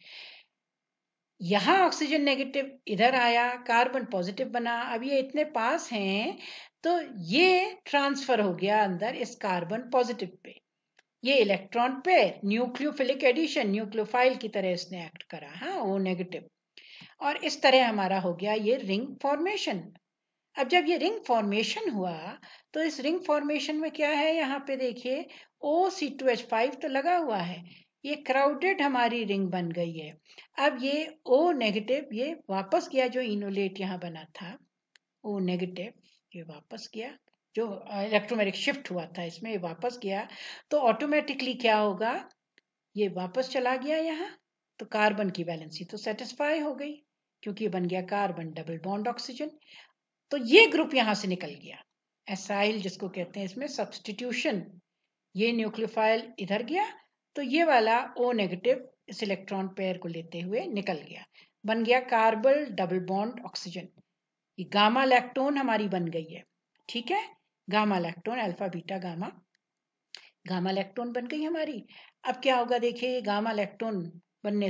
यहां ऑक्सीजन नेगेटिव इधर आया कार्बन पॉजिटिव बना अब ये इतने पास हैं तो ये ट्रांसफर हो गया अंदर इस कार्बन पॉजिटिव पे ये इलेक्ट्रॉन पे न्यूक्लियोफिलिक एडिशन न्यूक्लियोफाइल की तरह इसने एक्ट करा हाँ वो नेगेटिव और इस तरह हमारा हो गया ये रिंग फॉर्मेशन अब जब ये रिंग फॉर्मेशन हुआ तो इस रिंग फॉर्मेशन में क्या है यहाँ पे देखिए O C two H five तो लगा हुआ है ये क्राउडेड हमारी रिंग बन गई है अब ये ओ नेगेटिव ये वापस गया जो इनोलेट यहाँ बना था ओ नेगेटिव ये वापस गया जो इलेक्ट्रोमेटिक शिफ्ट हुआ था इसमें ये वापस गया तो ऑटोमेटिकली क्या होगा ये वापस चला गया यहाँ तो कार्बन की बैलेंसी तो सेटिस्फाई हो गई क्योंकि बन गया कार्बन डबल बॉन्ड ऑक्सीजन तो ये ग्रुप यहां से निकल गया एसाइल जिसको कहते हैं इसमें सब्सटीट्यूशन ये न्यूक्लियोफाइल इधर गया तो ये वाला ओ नेगेटिव इस इलेक्ट्रॉन पेयर को लेते हुए निकल गया बन गया कार्बन डबल बॉन्ड ऑक्सीजन ये गामा लैक्टोन हमारी बन गई है ठीक है gamma lactone alpha beta gamma gamma lactone बन गई हमारी अब क्या होगा देखिए गामा लैक्टोन बनने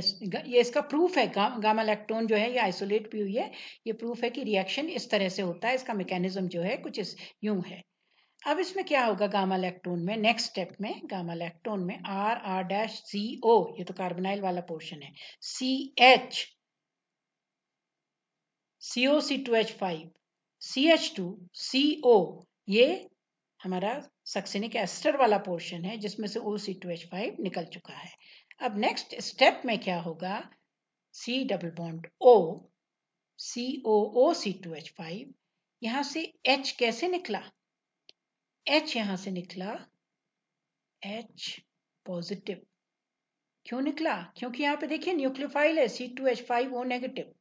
ये इसका प्रूफ है गा, गामा इलेक्ट्रॉन जो है ये आइसोलेट भी हुई है ये प्रूफ है कि रिएक्शन इस तरह से होता है इसका मैकेनिज्म जो है कुछ इस यूं है अब इसमें क्या होगा गामा इलेक्ट्रॉन में नेक्स्ट स्टेप में गामा इलेक्ट्रॉन में R R dash C O ये तो कार्बोनाइल वाला पोर्शन है C H C O C two H five C H two C O ये हमारा सक्सेनिक एस्टर वाला पोर्शन है जिसमें से O C two H five निकल चुका है अब नेक्स्ट स्टेप में क्या होगा C double bond O C O O C two H five यहां से एच कैसे निकला एच यहां से निकला एच पॉजिटिव क्यों निकला क्योंकि यहां पे देखिए न्यूक्लियोफाइल है C two H five O negative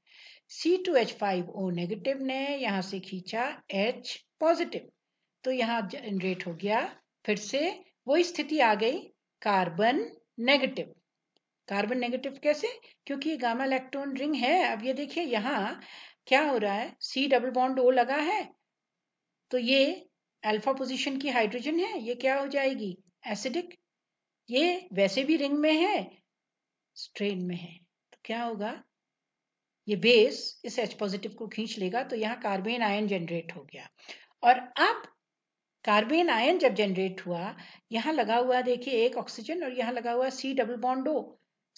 C two H five O negative ने यहां से खींचा एच पॉजिटिव तो यहां जनरेट हो गया फिर से वही स्थिति आ गई कार्बन नेगेटिव कार्बन नेगेटिव कैसे क्योंकि ये गामा इलेक्ट्रॉन रिंग है अब ये देखिए यहाँ क्या हो रहा है सी डबल बॉन्ड ओ लगा है तो ये अल्फा पोजीशन की हाइड्रोजन है ये क्या हो जाएगी एसिडिक ये वैसे भी रिंग में है स्ट्रेन में है तो क्या होगा ये बेस इस एच पॉजिटिव को खींच लेगा तो यहाँ कार्बेन आयन जनरेट हो गया और अब कार्बेन आयन जब जनरेट हुआ यहाँ लगा हुआ देखिए एक ऑक्सीजन और यहाँ लगा हुआ C double bond O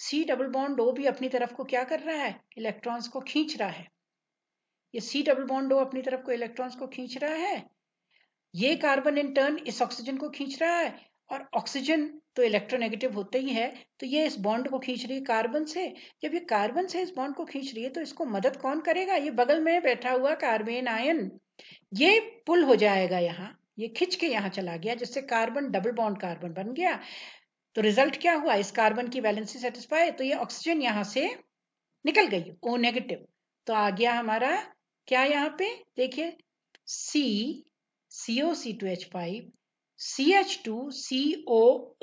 C double bond O भी अपनी तरफ को क्या कर रहा है इलेक्ट्रॉन्स को खींच रहा है ये सी डबल बॉन्ड ओ अपनी तरफ को इलेक्ट्रॉन्स को खींच रहा है ये कार्बन इन टर्न इस ऑक्सीजन को खींच रहा है और ऑक्सीजन तो इलेक्ट्रोनेगेटिव होते ही है तो ये इस बॉन्ड को खींच रही है कार्बन से जब ये कार्बन से इस बॉन्ड को खींच रही है तो इसको मदद कौन करेगा ये बगल में बैठा हुआ कार्बेन आयन ये पुल हो जाएगा यहाँ ये खिंच के यहाँ चला गया जिससे कार्बन डबल बॉन्ड कार्बन बन गया तो रिजल्ट क्या हुआ इस कार्बन की वैलेंसी सेटिस्फाई तो ये ऑक्सीजन यहाँ से निकल गई ओ नेगेटिव तो आ गया हमारा क्या यहाँ पे देखिए C C O C two H five C H two C O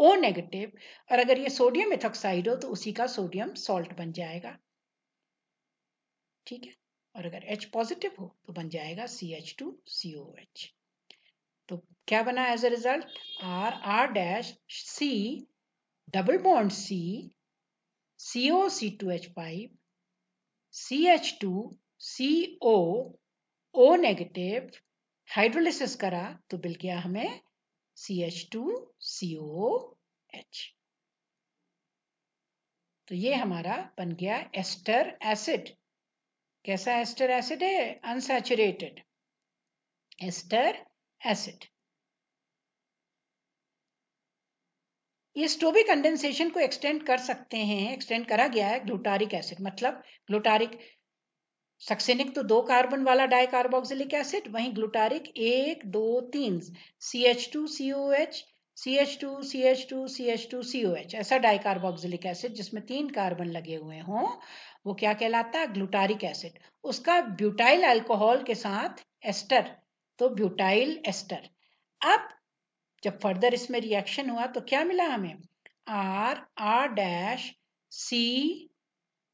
O negative और अगर ये सोडियम इथोक्साइड हो तो उसी का सोडियम सॉल्ट बन जाएगा ठीक है और अगर H पॉजिटिव हो तो बन जाएगा C H two C O H तो क्या बना as a result R R dash C double bond C, COC2H pipe, CH2, CO, O negative hydrolysis करा तो मिल गया हमें C H two C O H तो ये हमारा बन गया एस्टर एसिड कैसा एस्टर एसिड है अनसेचुरेटेड एस्टर एसिड ये स्टोबिक कंडेंसेशन को एक्सटेंड कर सकते हैं एक्सटेंड करा गया है ग्लूटारिक एसिड मतलब ग्लूटारिक सक्सेनिक तो दो कार्बन वाला डायकार्बोक्सिलिक एसिड वहीं ग्लूटारिक एक दो तीन C H two C O H C H two C H two C H two C O H ऐसा डायकार्बोक्सिलिक एसिड जिसमें तीन कार्बन लगे हुए हों वो क्या कहलाता है ग्लूटारिक एसिड उसका ब्यूटाइल अल्कोहल के साथ एस्टर तो ब्यूटाइल एस्टर अब जब फर्दर इसमें रिएक्शन हुआ तो क्या मिला हमें R R dash C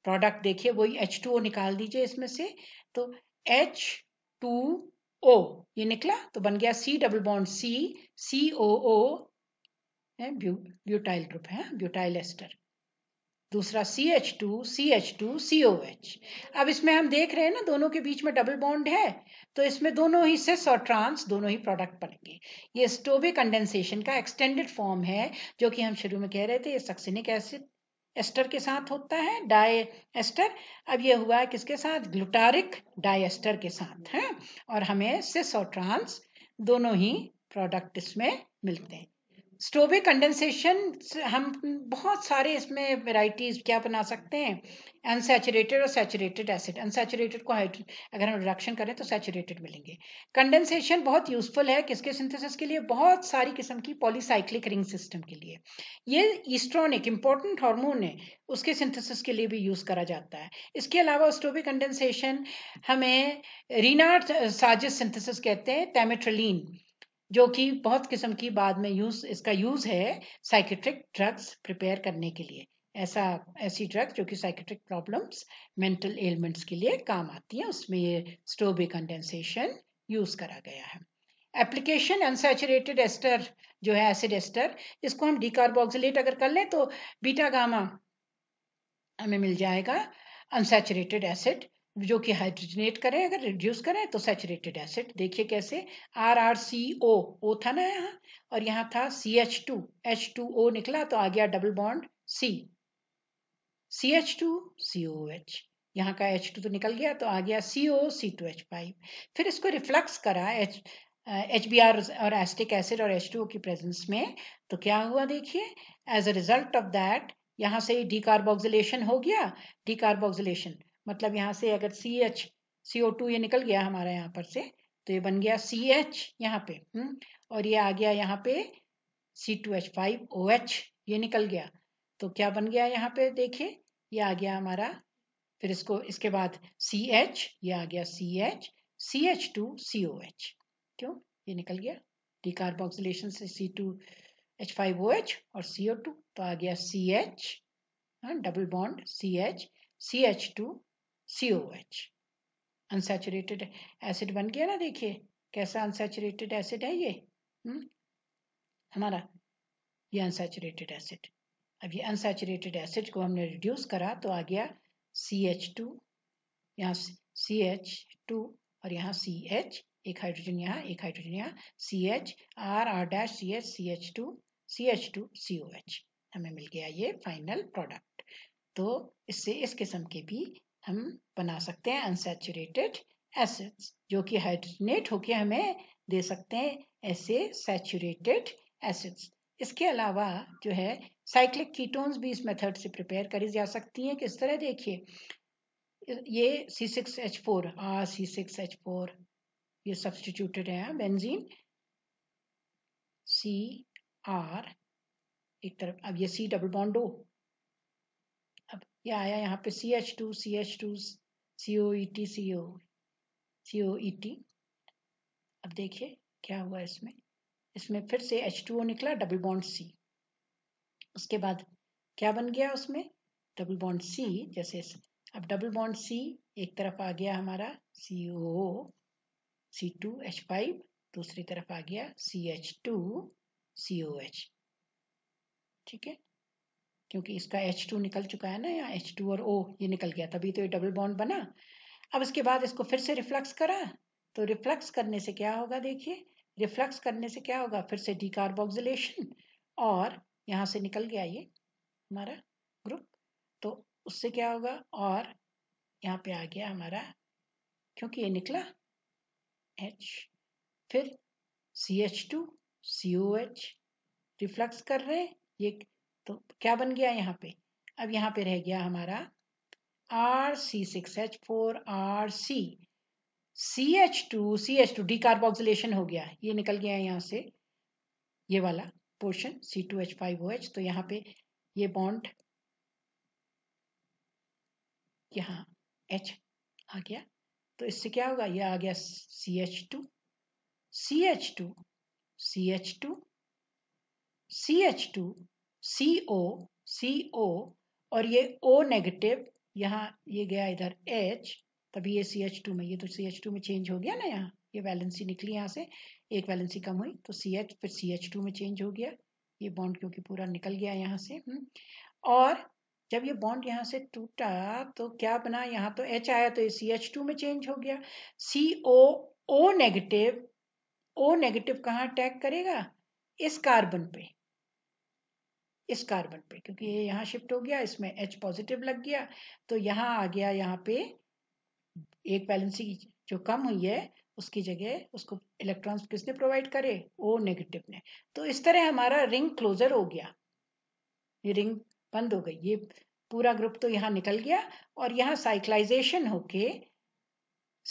product देखिए वही एच टू ओ निकाल दीजिए इसमें से तो एच टू ओ ये निकला तो बन गया C double bond C C O O butyl group है हाँ, ब्यूटाइल एस्टर दूसरा C H two C H two C O H अब इसमें हम देख रहे हैं ना दोनों के बीच में डबल बॉन्ड है तो इसमें दोनों ही सिस और ट्रांस दोनों ही प्रोडक्ट बनेंगे ये स्टोबे कंडेंसेशन का एक्सटेंडेड फॉर्म है जो कि हम शुरू में कह रहे थे ये सक्सिनिक एसिड एस्टर के साथ होता है डाई एस्टर अब ये हुआ है किसके साथ ग्लूटारिक डाई एस्टर के साथ है और हमें सिस और ट्रांस दोनों ही प्रोडक्ट इसमें मिलते हैं स्ट्रोबे कंडेंसेशन हम बहुत सारे इसमें वेराइटीज क्या बना सकते हैं अनसेचुरेटेड और सैचुरेटेड एसिड अनसेचुरेटेड को अगर हम रिडक्शन करें तो सैचुरेटेड मिलेंगे कंडेंसेशन बहुत यूजफुल है किसके सिंथेसिस के लिए बहुत सारी किस्म की पॉलीसाइक्लिक रिंग सिस्टम के लिए ये ईस्ट्रॉन एक इंपॉर्टेंट हार्मोन है उसके सिंथेसिस के लिए भी यूज करा जाता है इसके अलावा स्ट्रोबे कंडेंसेशन हमें रीना साजिश सिंथेसिस कहते हैं तेमेट्रलिन जो कि बहुत किस्म की बाद में यूज इसका यूज है साइकेट्रिक ड्रग्स प्रिपेयर करने के लिए ऐसा ऐसी ड्रग जो कि साइकेट्रिक प्रॉब्लम्स मेंटल एलिमेंट्स के लिए काम आती है उसमें ये स्टोबे कंडेंसेशन यूज करा गया है एप्लीकेशन अनसेचुरेटेड एस्टर जो है एसिड एस्टर इसको हम डिकार्बोक्सिलेट अगर कर लें तो बीटा गामा हमें मिल जाएगा अनसेचुरेटेड एसिड जो कि हाइड्रोजनेट करें अगर रिड्यूस करें तो सेचुरेटेड एसिड देखिए कैसे आर आर सी ओ ओ था ना यहाँ और यहाँ था C H two H two O निकला तो आ गया double bond C C H two C O H यहाँ का एच टू तो निकल गया तो आ गया C O C two H five फिर इसको रिफ्लक्स करा एच एच बी आर और एस्टिक एसिड और एच टू ओ की प्रेजेंस में तो क्या हुआ देखिए as a result of that यहाँ से डिकार्बोक्सिलेशन हो गया डिकार्बोक्सिलेशन मतलब यहाँ से अगर सी एच सी ओ टू ये निकल गया हमारा यहाँ पर से तो ये बन गया सी एच यहाँ पे हम्म, और ये आ गया यहाँ पे C two H five O H ये निकल गया तो क्या बन गया यहाँ पे देखिए ये आ गया हमारा फिर इसको इसके बाद सी एच ये आ गया C H C H two C O H क्यों ये निकल गया डिकार्बोक्सिलेशन से C two H five O H और सी ओ टू तो आ गया C H double bond C H C H two C O H unsaturated acid बन गया ना देखिए कैसा अनसेचुरेटेड एसिड है ये हुँ? हम्म? हमारा ये अनसेचुरेटेड एसिड अब ये अनसेचुरेटेड एसिड को हमने रिड्यूस करा तो आ गया सी एच टू यहाँ सी एच टू और यहाँ सी एच एक हाइड्रोजन यहाँ एक हाइड्रोजन यहाँ C H R R dash C H C H two C H two C O H हमें मिल गया ये फाइनल प्रोडक्ट तो इससे इस किस्म के भी हम बना सकते हैं अनसेचुरेटेड एसिड्स जो कि हाइड्रोजनेट होके हमें दे सकते हैं ऐसे सैचुरेटेड एसिड्स इसके अलावा जो है साइक्लिक कीटोन्स भी इस मेथड से प्रिपेयर करी जा सकती हैं किस तरह देखिए ये C six H four R C six H four ये सब्सटीट्यूटेड है बेंजीन सी आर एक तरफ अब ये सी डबल बॉन्डो ये यह आया यहाँ पे C H two C H two C O E T C O C O E T अब देखिए क्या हुआ इसमें इसमें फिर से एच टू ओ निकला डबल बॉन्ड सी उसके बाद क्या बन गया उसमें डबल बॉन्ड सी जैसे अब डबल बॉन्ड सी एक तरफ आ गया हमारा C O C two H five दूसरी तरफ आ गया C H two C O H ठीक है क्योंकि इसका एच टू निकल चुका है ना यहाँ एच टू और ओ ये निकल गया तभी तो ये डबल बॉन्ड बना अब इसके बाद इसको फिर से रिफ्लक्स करा तो रिफ्लक्स करने से क्या होगा देखिए रिफ्लक्स करने से क्या होगा फिर से डिकार्बोक्सिलेशन और यहाँ से निकल गया ये हमारा ग्रुप तो उससे क्या होगा और यहाँ पे आ गया हमारा क्योंकि ये निकला एच फिर C H two C O H reflux कर रहे ये तो क्या बन गया यहाँ पे अब यहाँ पे रह गया हमारा R C six H four R C C H two C H two carboxylation हो गया ये निकल गया यहाँ से ये वाला portion C two H five O H तो यहाँ पे ये बॉन्ड यहाँ H आ गया तो इससे क्या होगा ये आ गया C H two C H two C H two C H two C O C O और ये ओ नेगेटिव यहाँ ये गया इधर एच तभी ये सी एच टू में ये तो सी एच टू में चेंज हो गया ना यहाँ ये वैलेंसी निकली यहाँ से एक वैलेंसी कम हुई तो सी एच फिर सी एच टू में चेंज हो गया ये बॉन्ड क्योंकि पूरा निकल गया यहाँ से हम्म, और जब ये बॉन्ड यहाँ से टूटा तो क्या बना यहाँ तो एच आया तो ये सी एच टू में चेंज हो गया C O O negative O negative कहाँ अटैक करेगा इस कार्बन पे इस कार्बन पे क्योंकि ये यहाँ शिफ्ट हो गया इसमें एच पॉजिटिव लग गया तो यहाँ आ गया यहाँ पे एक बैलेंसी जो कम हुई है उसकी जगह उसको इलेक्ट्रॉन्स किसने प्रोवाइड करे ओ नेगेटिव ने तो इस तरह हमारा रिंग क्लोजर हो गया ये रिंग बंद हो गई ये पूरा ग्रुप तो यहाँ निकल गया और यहाँ साइक्लाइजेशन होके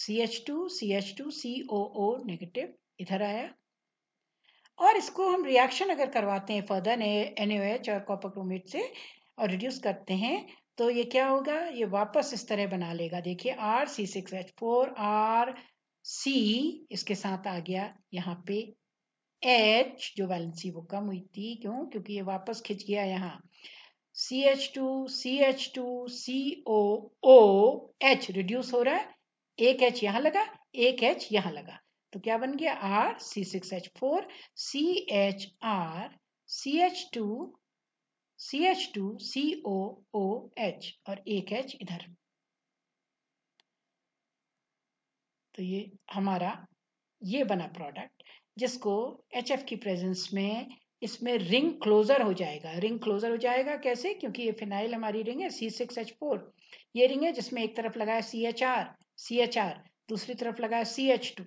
C H two C H two C O O negative इधर आया और इसको हम रिएक्शन अगर करवाते हैं फर्दर एन एच और कॉपर क्रोमेट से और रिड्यूस करते हैं तो ये क्या होगा ये वापस इस तरह बना लेगा देखिए R C six H four R C इसके साथ आ गया यहाँ पे एच जो वैलेंसी वो कम हुई थी क्यों क्योंकि ये वापस खिंच गया यहाँ C H two C H two C O O H reduce हो रहा है एक एच यहाँ लगा एक एच यहाँ लगा तो क्या बन गया R C six H four C H R C H two C H two C O O H और एक एच इधर तो ये हमारा ये बना प्रोडक्ट जिसको एच एफ की प्रेजेंस में इसमें रिंग क्लोजर हो जाएगा रिंग क्लोजर हो जाएगा कैसे क्योंकि ये फिनाइल हमारी रिंग है सी सिक्स एच फोर ये रिंग है जिसमें एक तरफ लगाया C H R C H R दूसरी तरफ लगाया C H two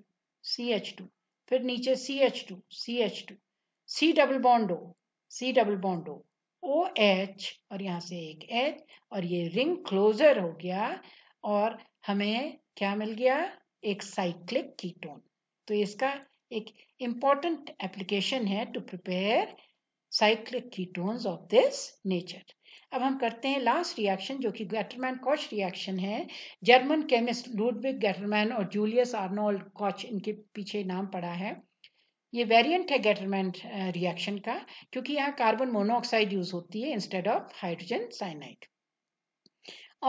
C H two फिर नीचे C H two C H two C double bond O C double bond O O H और यहाँ से एक एच और ये रिंग क्लोजर हो गया और हमें क्या मिल गया एक साइक्लिक कीटोन तो इसका एक इम्पॉर्टेंट एप्लीकेशन है to prepare cyclic ketones of this nature अब हम करते हैं लास्ट रिएक्शन जो कि गैटरमैन कॉच रिएक्शन है जर्मन केमिस्ट लूडविक गैटरमैन और जूलियस आर्नोल्ड कॉच इनके पीछे नाम पड़ा है ये वेरिएंट है गैटरमैन रिएक्शन का क्योंकि यहाँ कार्बन मोनोऑक्साइड यूज होती है इंस्टेड ऑफ हाइड्रोजन साइनाइड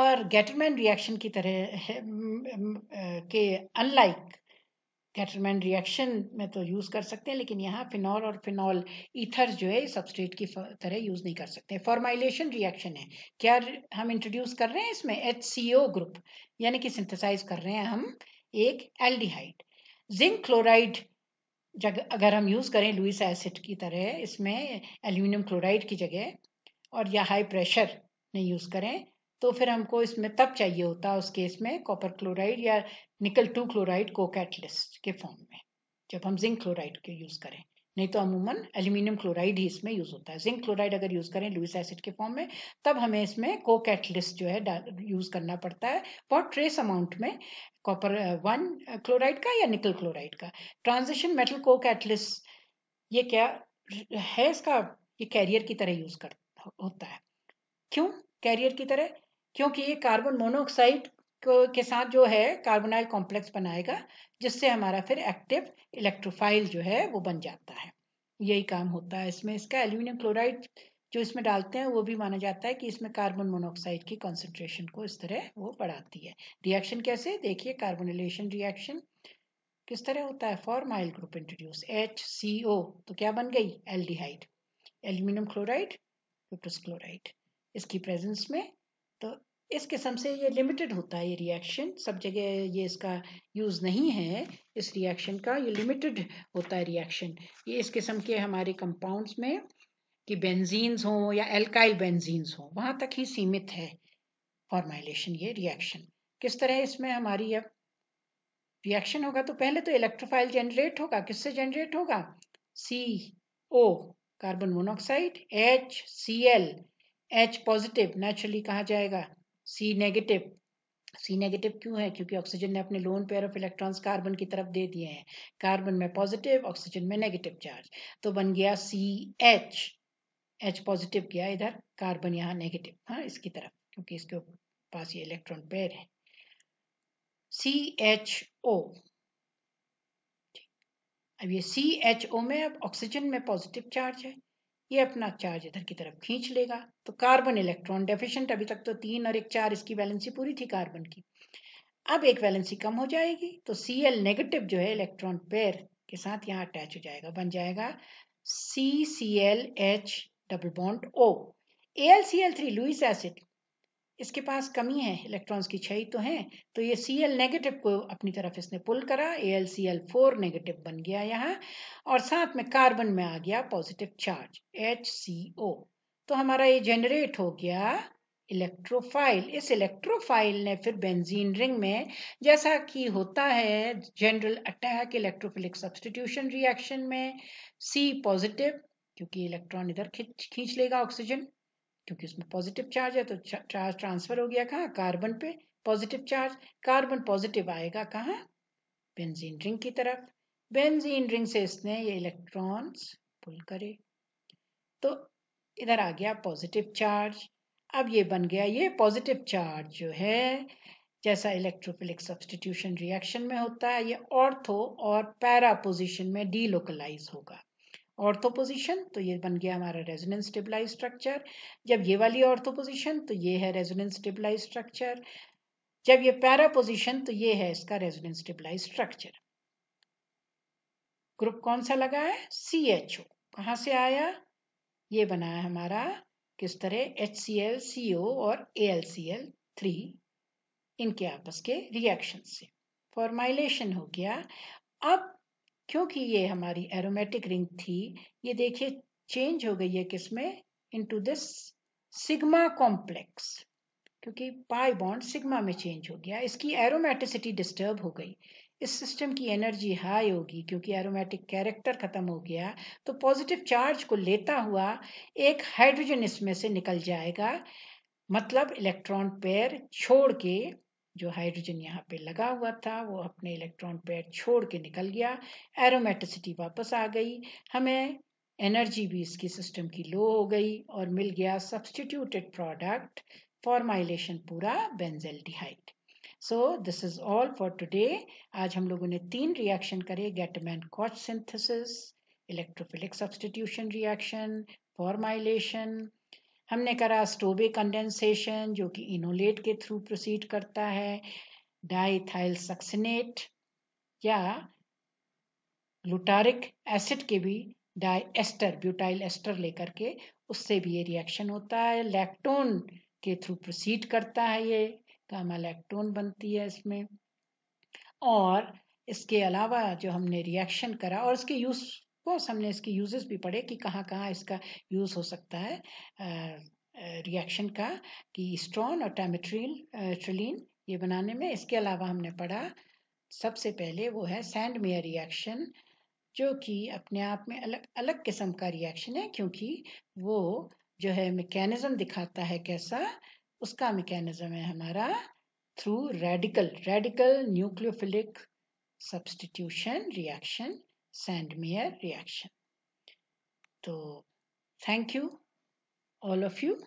और गैटरमैन रिएक्शन की तरह के अनलाइक कैटरमैन रिएक्शन में तो यूज़ कर सकते हैं लेकिन यहाँ फिनॉल और फिनॉल ईथर जो है सबस्ट्रेट की तरह यूज़ नहीं कर सकते फॉर्माइलेशन रिएक्शन है क्या हम इंट्रोड्यूस कर रहे हैं इसमें एच सी ओ ग्रुप यानी कि सिंथेसाइज कर रहे हैं हम एक एल्डिहाइड जिंक क्लोराइड जगह अगर हम यूज़ करें लुइस एसिड की तरह इसमें एल्यूमिनियम क्लोराइड की जगह और या हाई प्रेशर नहीं यूज़ करें तो फिर हमको इसमें तब चाहिए होता उस केस में कॉपर क्लोराइड या निकल टू क्लोराइड को कैटलिस्ट के फॉर्म में जब हम जिंक क्लोराइड के यूज़ करें नहीं तो अमूमन एल्यूमिनियम क्लोराइड ही इसमें यूज़ होता है जिंक क्लोराइड अगर यूज़ करें लुइस एसिड के फॉर्म में तब हमें इसमें को कैटलिस्ट जो है यूज़ करना पड़ता है बहुत ट्रेस अमाउंट में कॉपर वन क्लोराइड का या निकल क्लोराइड का ट्रांजिशन मेटल को कैटलिस्ट ये क्या है इसका ये कैरियर की तरह यूज़ कर होता है क्यों कैरियर की तरह क्योंकि ये कार्बन मोनोऑक्साइड के साथ जो है कार्बोनाइल कॉम्प्लेक्स बनाएगा जिससे हमारा फिर एक्टिव इलेक्ट्रोफाइल जो है वो बन जाता है यही काम होता है इसमें इसका एल्यूमिनियम क्लोराइड जो इसमें डालते हैं वो भी माना जाता है कि इसमें कार्बन मोनोऑक्साइड की कॉन्सेंट्रेशन को इस तरह वो बढ़ाती है रिएक्शन कैसे देखिए कार्बोनिलेशन रिएक्शन किस तरह होता है formyl group introduce H C O तो क्या बन गई एल्डिहाइड एल्यूमिनियम क्लोराइड क्लोराइड इसकी प्रेजेंस में तो इस किस्म से ये लिमिटेड होता है ये रिएक्शन सब जगह ये इसका यूज़ नहीं है इस रिएक्शन का ये लिमिटेड होता है रिएक्शन ये इस किस्म के हमारे कंपाउंड्स में कि बेंजीन्स हों या एल्काइल बेंजीन्स हों वहाँ तक ही सीमित है फॉर्माइलेशन ये रिएक्शन किस तरह इसमें हमारी अब रिएक्शन होगा तो पहले तो इलेक्ट्रोफाइल जनरेट होगा किससे जनरेट होगा C O carbon monoxide H C L H positive naturally कहा जाएगा सी नेगेटिव सी नेगेटिव क्यों है क्योंकि ऑक्सीजन ने अपने lone pair of electrons carbon की तरफ दे दिए हैं कार्बन में पॉजिटिव ऑक्सीजन में नेगेटिव चार्ज तो बन गया सी एच एच पॉजिटिव गया इधर कार्बन यहाँ नेगेटिव हाँ इसकी तरफ क्योंकि इसके पास ये इलेक्ट्रॉन पेयर है सी एच ओ अब ये सी एच ओ में अब ऑक्सीजन में पॉजिटिव चार्ज है ये अपना चार्ज इधर की तरफ खींच लेगा तो कार्बन इलेक्ट्रॉन डेफिशिएंट अभी तक तो तीन और एक चार इसकी वैलेंसी पूरी थी कार्बन की अब एक वैलेंसी कम हो जाएगी तो सी एल नेगेटिव जो है इलेक्ट्रॉन पेयर के साथ यहाँ अटैच हो जाएगा बन जाएगा C C L H double bond O A L C L three Lewis acid इसके पास कमी है इलेक्ट्रॉन्स की छह तो है तो ये सी एल नेगेटिव को अपनी तरफ इसने पुल करा A L C L four negative बन गया यहाँ और साथ में कार्बन में आ गया positive charge H C O तो हमारा ये जनरेट हो गया इलेक्ट्रोफाइल इस इलेक्ट्रोफाइल ने फिर बेंजीन रिंग में जैसा कि होता है general attack electrophilic substitution reaction में सी पॉजिटिव क्योंकि इलेक्ट्रॉन इधर खींच खींच लेगा ऑक्सीजन क्योंकि उसमें पॉजिटिव चार्ज है तो चार्ज ट्रांसफर हो गया कहाँ कार्बन पे पॉजिटिव चार्ज कार्बन पॉजिटिव आएगा कहाँ बेंजीन रिंग की तरफ बेंजीन रिंग से इसने ये इलेक्ट्रॉन्स पुल करे तो इधर आ गया पॉजिटिव चार्ज अब ये बन गया ये पॉजिटिव चार्ज जो है जैसा इलेक्ट्रोफिलिक सब्सटीट्यूशन रिएक्शन में होता है ये ऑर्थो और पैरा पोजिशन में डीलोकलाइज होगा ऑर्थो पोजिशन तो ये बन गया हमारा रेजोनेंस स्टेबलाइज स्ट्रक्चर जब ये वाली ऑर्थो पोजिशन तो ये है रेजोनेंस स्टेबलाइज स्ट्रक्चर जब ये पैरा पोजिशन तो ये है इसका रेजोनेंस स्टेबलाइज स्ट्रक्चर ग्रुप कौन सा लगा है सी एच ओ कहाँ से आया ये बना है हमारा किस तरह H C L C O और A L C L three इनके आपस के रिएक्शन से फॉर्माइलेशन हो गया अब क्योंकि ये हमारी एरोमेटिक रिंग थी ये देखिए चेंज हो गई है किसमें इनटू दिस सिग्मा कॉम्प्लेक्स क्योंकि पाई बॉन्ड सिग्मा में चेंज हो गया इसकी एरोमेटिसिटी डिस्टर्ब हो गई इस सिस्टम की एनर्जी हाई होगी क्योंकि एरोमेटिक कैरेक्टर खत्म हो गया तो पॉजिटिव चार्ज को लेता हुआ एक हाइड्रोजन इसमें से निकल जाएगा मतलब इलेक्ट्रॉन पेयर छोड़ के जो हाइड्रोजन यहाँ पे लगा हुआ था वो अपने इलेक्ट्रॉन पैर छोड़ के निकल गया एरोमेटिसिटी वापस आ गई हमें एनर्जी भी इसकी सिस्टम की लो हो गई और मिल गया सब्सटीट्यूटेड प्रोडक्ट फॉर्माइलेशन पूरा बेंजेल so this is all for today आज हम लोगों ने तीन रिएक्शन करे Gattermann Koch synthesis electrophilic substitution reaction formylation हमने करा स्टोबे कंडेंसेशन जो कि इनोलेट के थ्रू प्रोसीड करता है डाईथाइल सक्सनेट या लुटारिक एसिड के भी डाई एस्टर ब्यूटाइल एस्टर लेकर के उससे भी ये रिएक्शन होता है लैक्टोन के थ्रू प्रोसीड करता है ये गामा लैक्टोन बनती है इसमें और इसके अलावा जो हमने रिएक्शन करा और इसके यूज कोर्स हमने इसके यूजेस भी पढ़े कि कहाँ कहाँ इसका यूज़ हो सकता है रिएक्शन का कि स्ट्रॉन और टैमेट्रील ट्रिलीन ये बनाने में इसके अलावा हमने पढ़ा सबसे पहले वो है सैंड मेयर रिएक्शन जो कि अपने आप में अलग अलग किस्म का रिएक्शन है क्योंकि वो जो है मैकेनिज्म दिखाता है कैसा उसका मैकेनिज्म है हमारा through radical radical nucleophilic substitution reaction send me a reaction. So, thank you, all of you.